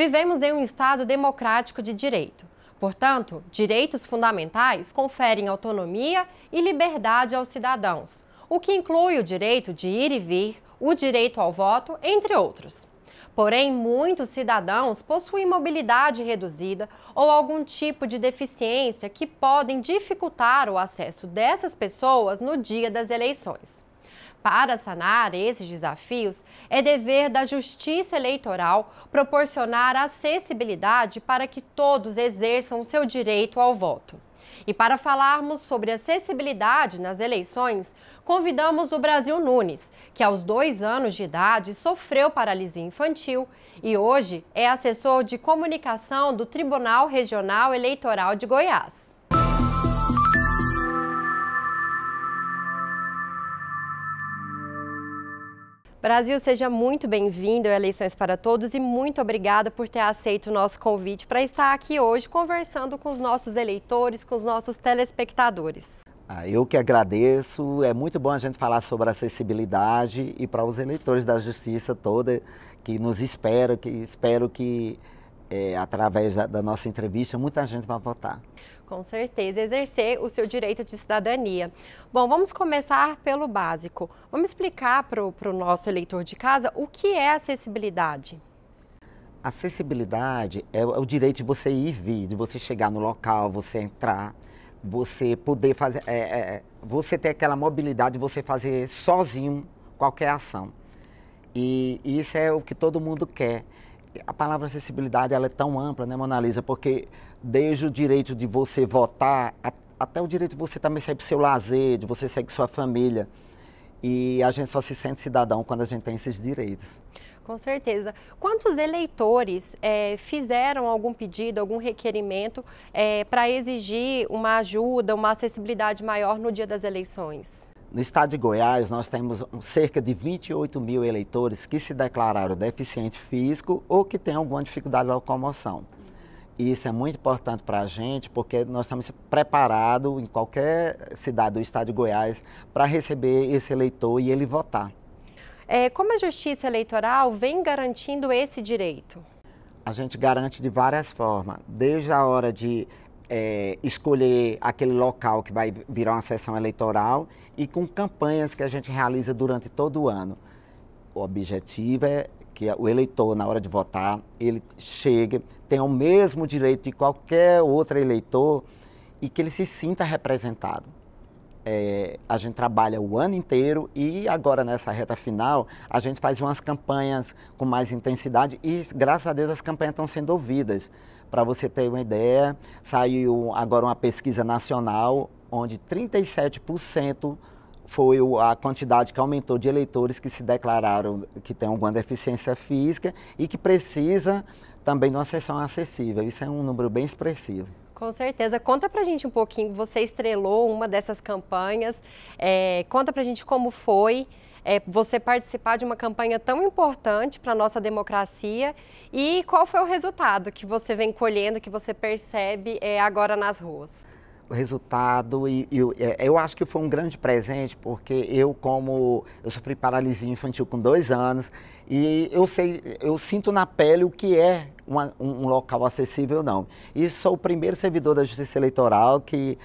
Vivemos em um Estado democrático de direito. Portanto, direitos fundamentais conferem autonomia e liberdade aos cidadãos, o que inclui o direito de ir e vir, o direito ao voto, entre outros. Porém, muitos cidadãos possuem mobilidade reduzida ou algum tipo de deficiência que podem dificultar o acesso dessas pessoas no dia das eleições. Para sanar esses desafios, é dever da Justiça Eleitoral proporcionar acessibilidade para que todos exerçam o seu direito ao voto. E para falarmos sobre acessibilidade nas eleições, convidamos o Brasil Nunes, que aos dois anos de idade sofreu paralisia infantil e hoje é assessor de comunicação do Tribunal Regional Eleitoral de Goiás. Brasil, seja muito bem-vindo a é Eleições para Todos e muito obrigada por ter aceito o nosso convite para estar aqui hoje conversando com os nossos eleitores, com os nossos telespectadores. Ah, eu que agradeço. É muito bom a gente falar sobre acessibilidade e para os eleitores da justiça toda que nos espera, que espero que é, através da, da, nossa entrevista, muita gente vai votar. Com certeza, exercer o seu direito de cidadania. Bom, vamos começar pelo básico. Vamos explicar para o nosso eleitor de casa o que é acessibilidade. Acessibilidade é o é direito de você ir vir, de você chegar no local, você entrar, você poder fazer, é, é, é você ter aquela mobilidade, você fazer sozinho qualquer ação. E, e isso é o que todo mundo quer a palavra acessibilidade ela é tão ampla, né, Mona Lisa? Porque desde o direito de você votar a, até o direito de você também sair para o seu lazer, de você sair com sua família. E a gente só se sente cidadão quando a gente tem esses direitos. Com certeza. Quantos eleitores é, fizeram algum pedido, algum requerimento é, eh, para exigir uma ajuda, uma acessibilidade maior no dia das eleições? No estado de Goiás, nós temos cerca de 28 mil eleitores que se declararam deficiente físico ou que têm alguma dificuldade de locomoção. E isso é muito importante para a gente, porque nós estamos preparados em qualquer cidade do estado de Goiás para receber esse eleitor e ele votar. É, como a Justiça Eleitoral vem garantindo esse direito? A gente garante de várias formas, desde a hora de é, escolher aquele local que vai virar uma sessão eleitoral e com campanhas que a gente realiza durante todo o ano. O objetivo é que o eleitor, na hora de votar, ele chegue, tenha o mesmo direito de qualquer outro eleitor e que ele se sinta representado. É, a gente trabalha o ano inteiro e agora nessa reta final a gente faz umas campanhas com mais intensidade e graças a Deus as campanhas estão sendo ouvidas. Para você ter uma ideia, saiu agora uma pesquisa nacional onde 37% foi a quantidade que aumentou de eleitores que se declararam que têm alguma deficiência física e que precisa também de uma sessão acessível. Isso é um número bem expressivo. Com certeza. Conta pra gente um pouquinho, você estrelou uma dessas campanhas, é, conta pra gente como foi é, você participar de uma campanha tão importante para a nossa democracia e qual foi o resultado que você vem colhendo, que você percebe é, agora nas ruas resultado e, e eu, é, eu acho que foi um grande presente porque eu como eu sofri paralisia infantil com dois anos e eu sei eu sinto na pele o que é uma, um local acessível ou não e sou o primeiro servidor da Justiça Eleitoral que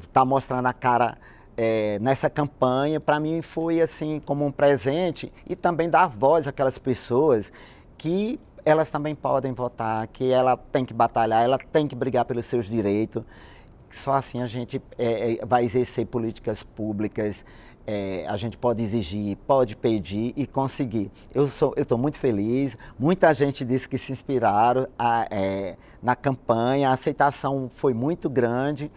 está mostrando a cara é, nessa campanha para mim foi assim como um presente e também dar voz àquelas pessoas que elas também podem votar que ela tem que batalhar ela tem que brigar pelos seus direitos só assim a gente é, é, vai exercer políticas públicas, é, a gente pode exigir, pode pedir e conseguir. Eu sou, eu estou muito feliz. Muita gente disse que se inspiraram a, é, na campanha, a aceitação foi muito grande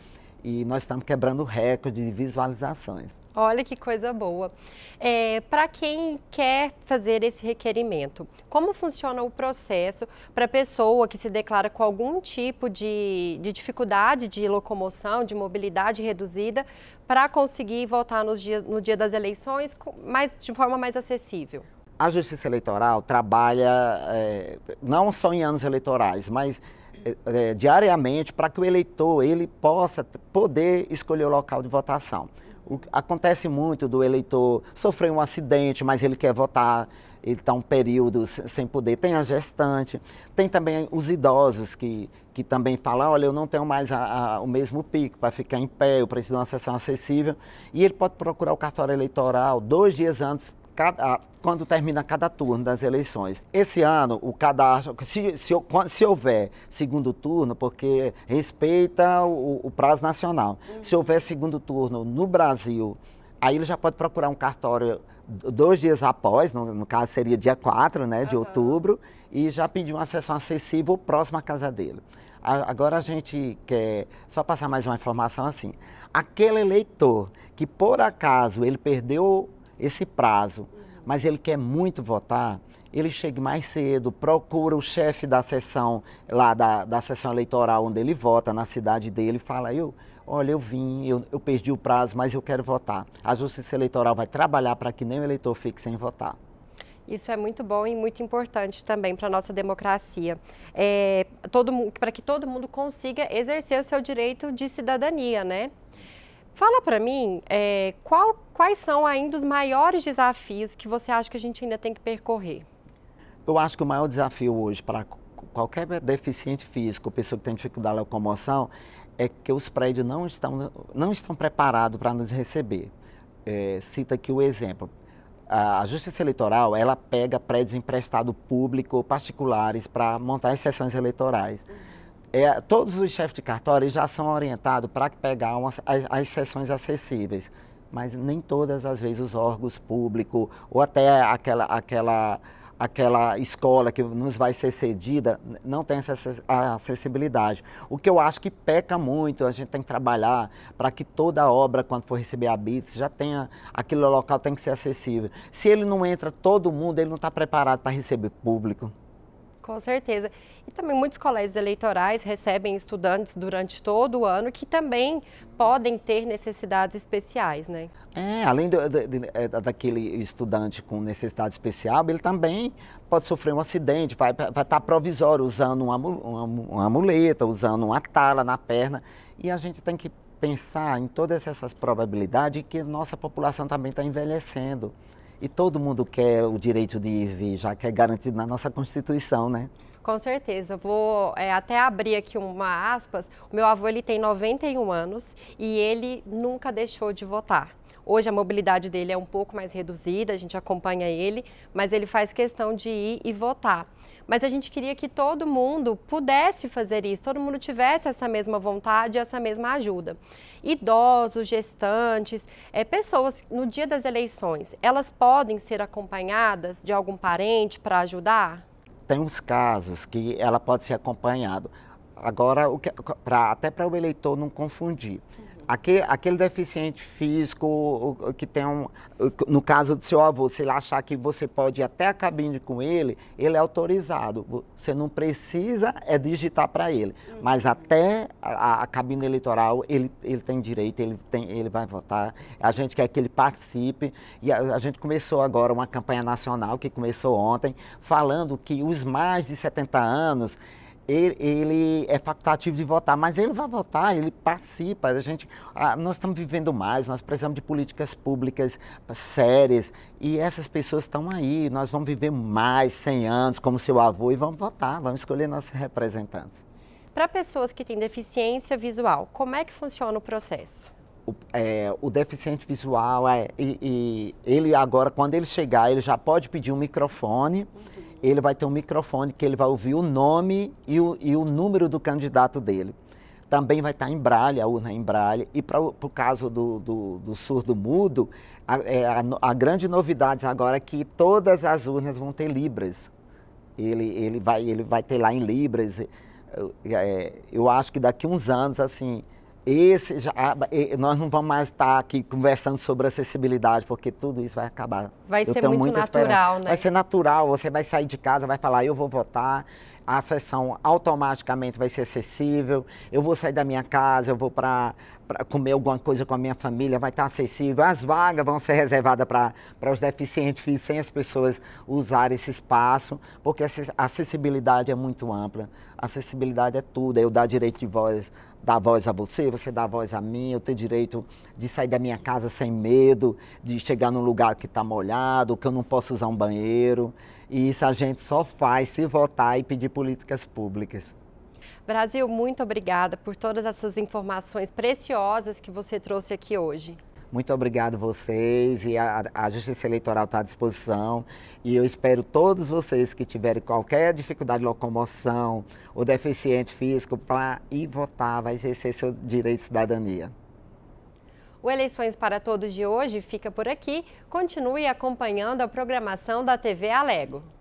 e nós estamos quebrando recorde de visualizações. Olha que coisa boa. É, para quem quer fazer esse requerimento, como funciona o processo para a pessoa que se declara com algum tipo de, de dificuldade de locomoção, de mobilidade reduzida, para conseguir votar nos no dia das eleições mais de forma mais acessível? A Justiça Eleitoral trabalha é, não só em anos eleitorais, mas é, é, diariamente para que o eleitor ele possa poder escolher o local de votação. O, acontece muito do eleitor sofrer um acidente, mas ele quer votar, ele está um período sem poder. Tem a gestante, tem também os idosos que, que também falam, olha, eu não tenho mais a, a, o mesmo pico para ficar em pé, eu preciso de uma sessão acessível. E ele pode procurar o cartório eleitoral dois dias antes cada, quando termina cada turno das eleições. Esse ano, o cadastro, se, se, se houver segundo turno, porque respeita o, o prazo nacional, uhum. se houver segundo turno no Brasil, aí ele já pode procurar um cartório dois dias após, no, no caso seria dia 4 né, de uhum. outubro, e já pedir uma sessão acessível próxima à casa dele. A, agora a gente quer só passar mais uma informação assim. Aquele eleitor que por acaso ele perdeu esse prazo, mas ele quer muito votar, ele chega mais cedo, procura o chefe da sessão, lá da, da sessão eleitoral onde ele vota, na cidade dele, e fala, eu, olha, eu vim, eu, eu, perdi o prazo, mas eu quero votar. A Justiça Eleitoral vai trabalhar para que nem o eleitor fique sem votar. Isso é muito bom e muito importante também para a nossa democracia. É, para que todo mundo consiga exercer o seu direito de cidadania, né? Fala para mim é, qual, quais são ainda os maiores desafios que você acha que a gente ainda tem que percorrer? Eu acho que o maior desafio hoje para qualquer deficiente físico, pessoa que tem dificuldade de locomoção, é que os prédios não estão, não estão preparados para nos receber. É, cita aqui o exemplo. A, Justiça Eleitoral, ela pega prédios emprestados público ou particulares para montar as sessões eleitorais. Uhum é, todos os chefes de cartório já são orientados para pegar umas, as, as sessões acessíveis, mas nem todas as vezes os órgãos públicos ou até aquela, aquela, aquela escola que nos vai ser cedida não tem essa acessibilidade. O que eu acho que peca muito, a gente tem que trabalhar para que toda obra, quando for receber a BITS, já tenha, aquele local tem que ser acessível. Se ele não entra todo mundo, ele não está preparado para receber público. Com certeza. E também muitos colégios eleitorais recebem estudantes durante todo o ano que também podem ter necessidades especiais, né? É, além do, de, de, é, daquele estudante com necessidade especial, ele também pode sofrer um acidente, vai estar provisório usando uma, uma, uma muleta, usando uma tala na perna. E a gente tem que pensar em todas essas probabilidades que nossa população também está envelhecendo. E todo mundo quer o direito de ir e vir, já que é garantido na nossa Constituição, né? Com certeza, vou é, até abrir aqui uma aspas. O meu avô ele tem 91 anos e ele nunca deixou de votar. Hoje a mobilidade dele é um pouco mais reduzida, a gente acompanha ele, mas ele faz questão de ir e votar mas a gente queria que todo mundo pudesse fazer isso, todo mundo tivesse essa mesma vontade, essa mesma ajuda. Idosos, gestantes, é, pessoas no dia das eleições, elas podem ser acompanhadas de algum parente para ajudar? Tem uns casos que ela pode ser acompanhada. Agora, pra, até para o eleitor não confundir. Uhum. Aquele, aquele deficiente físico que tem um. No caso do seu avô, se ele achar que você pode ir até a cabine com ele, ele é autorizado. Você não precisa é digitar para ele. Uhum. Mas até a, a, cabine eleitoral, ele, ele tem direito, ele, tem, ele vai votar. A gente quer que ele participe. E a, a gente começou agora uma campanha nacional, que começou ontem, falando que os mais de 70 anos ele, ele, é facultativo de votar, mas ele vai votar, ele participa. A gente, a, nós estamos vivendo mais, nós precisamos de políticas públicas sérias e essas pessoas estão aí. Nós vamos viver mais 100 anos como seu avô e vamos votar, vamos escolher nossos representantes. Para pessoas que têm deficiência visual, como é que funciona o processo? O, é, o, deficiente visual é, e, e, ele agora quando ele chegar ele já pode pedir um microfone uhum ele vai ter um microfone que ele vai ouvir o nome e o, e o número do candidato dele. Também vai estar em braille, a urna é em braille. E para o caso do, do, do surdo-mudo, a, é, a, a, grande novidade agora é que todas as urnas vão ter libras. Ele, ele, vai, ele vai ter lá em libras. eu, é, eu acho que daqui uns anos, assim, esse já, ah, nós não vamos mais estar tá aqui conversando sobre acessibilidade, porque tudo isso vai acabar. Vai eu ser muito natural, esperança. né? Vai ser natural, você vai sair de casa, vai falar, eu vou votar, a sessão automaticamente vai ser acessível, eu vou sair da minha casa, eu vou para comer alguma coisa com a minha família, vai estar acessível, as vagas vão ser reservadas para os deficientes sem as pessoas usarem esse espaço, porque a acessibilidade é muito ampla, a acessibilidade é tudo, eu dar direito de voz dar voz a você, você dá voz a mim, eu tenho direito de sair da minha casa sem medo, de chegar num lugar que está molhado, que eu não posso usar um banheiro. E isso a gente só faz se votar e pedir políticas públicas. Brasil, muito obrigada por todas essas informações preciosas que você trouxe aqui hoje. Muito obrigado vocês e a, a Justiça Eleitoral está à disposição e eu espero todos vocês que tiverem qualquer dificuldade de locomoção ou deficiente físico para ir votar, vai exercer seu direito de cidadania. O Eleições para Todos de hoje fica por aqui. Continue acompanhando a programação da TV Alego.